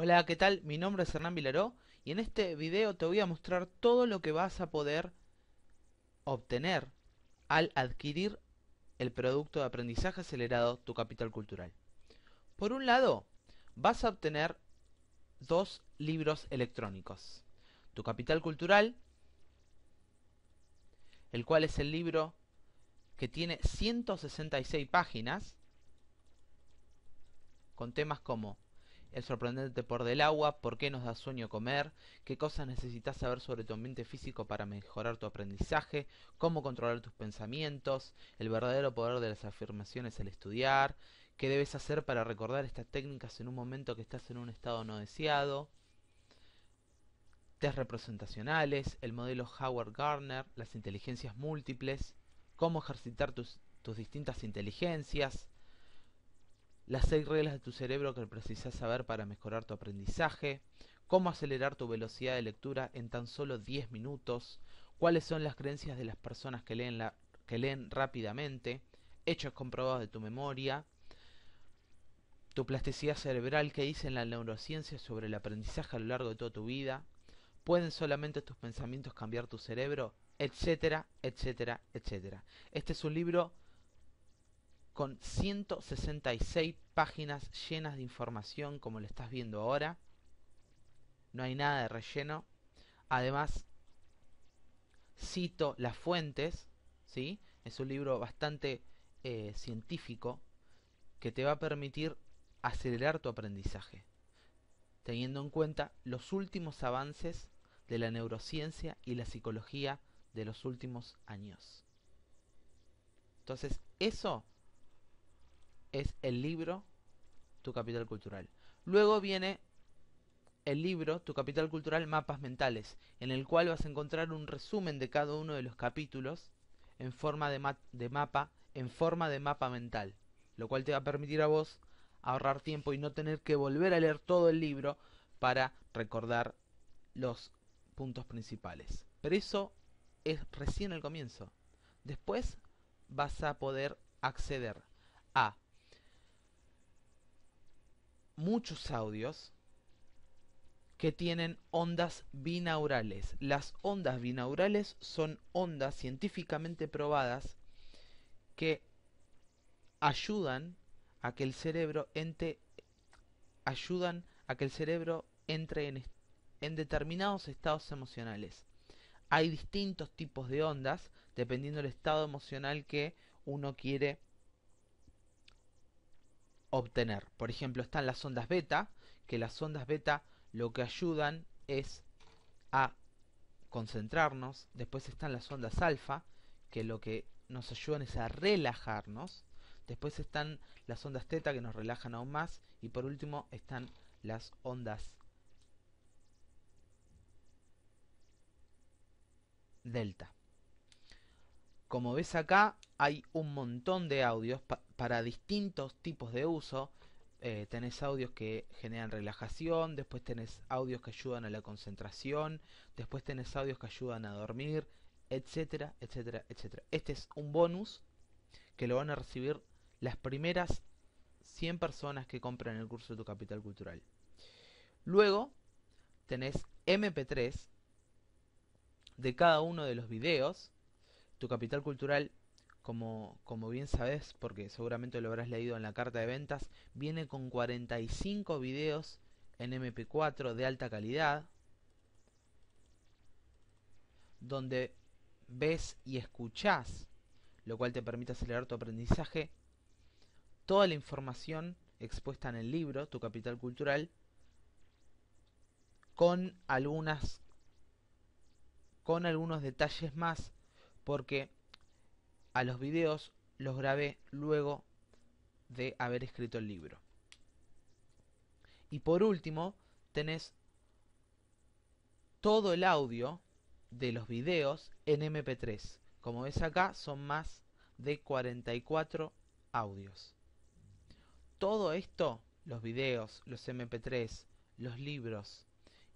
Hola, ¿qué tal? Mi nombre es Hernán Vilaró y en este video te voy a mostrar todo lo que vas a poder obtener al adquirir el producto de aprendizaje acelerado Tu Capital Cultural. Por un lado, vas a obtener dos libros electrónicos. Tu Capital Cultural, el cual es el libro que tiene 166 páginas con temas como el sorprendente por del agua, por qué nos da sueño comer, qué cosas necesitas saber sobre tu ambiente físico para mejorar tu aprendizaje, cómo controlar tus pensamientos, el verdadero poder de las afirmaciones al estudiar, qué debes hacer para recordar estas técnicas en un momento que estás en un estado no deseado, test representacionales, el modelo Howard Gardner, las inteligencias múltiples, cómo ejercitar tus distintas inteligencias, las seis reglas de tu cerebro que precisas saber para mejorar tu aprendizaje, cómo acelerar tu velocidad de lectura en tan solo 10 minutos, cuáles son las creencias de las personas que leen, la, que leen rápidamente, hechos comprobados de tu memoria, tu plasticidad cerebral que dicen la neurociencia sobre el aprendizaje a lo largo de toda tu vida, pueden solamente tus pensamientos cambiar tu cerebro, etcétera, etcétera, etcétera. Este es un libro con 166 páginas llenas de información como lo estás viendo ahora. No hay nada de relleno. Además, cito las fuentes, ¿sí? Es un libro bastante eh, científico que te va a permitir acelerar tu aprendizaje, teniendo en cuenta los últimos avances de la neurociencia y la psicología de los últimos años. Entonces, eso es el libro Tu Capital Cultural. Luego viene el libro Tu Capital Cultural Mapas Mentales, en el cual vas a encontrar un resumen de cada uno de los capítulos en forma de, mapa, en forma de mapa mental, lo cual te va a permitir a vos ahorrar tiempo y no tener que volver a leer todo el libro para recordar los puntos principales. Pero eso es recién el comienzo. Después vas a poder acceder muchos audios que tienen ondas binaurales. Las ondas binaurales son ondas científicamente probadas que ayudan a que el cerebro entre ayudan a que el cerebro entre en, en determinados estados emocionales. Hay distintos tipos de ondas dependiendo del estado emocional que uno quiere obtener. Por ejemplo, están las ondas beta, que las ondas beta lo que ayudan es a concentrarnos. Después están las ondas alfa, que lo que nos ayudan es a relajarnos. Después están las ondas teta, que nos relajan aún más. Y por último están las ondas delta. Como ves acá hay un montón de audios para distintos tipos de uso. Eh, tenés audios que generan relajación, después tenés audios que ayudan a la concentración, después tenés audios que ayudan a dormir, etcétera, etcétera, etcétera. Este es un bonus que lo van a recibir las primeras 100 personas que compran el curso de tu capital cultural. Luego tenés MP3 de cada uno de los videos tu capital cultural, como, como bien sabes, porque seguramente lo habrás leído en la carta de ventas, viene con 45 videos en MP4 de alta calidad, donde ves y escuchas, lo cual te permite acelerar tu aprendizaje, toda la información expuesta en el libro, Tu Capital Cultural, con algunas con algunos detalles más porque a los videos los grabé luego de haber escrito el libro. Y por último, tenés todo el audio de los videos en MP3. Como ves acá, son más de 44 audios. Todo esto, los videos, los MP3, los libros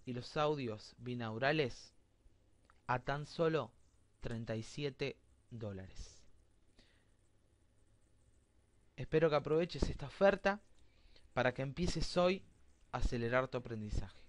y los audios binaurales, a tan solo 37 dólares. Espero que aproveches esta oferta para que empieces hoy a acelerar tu aprendizaje.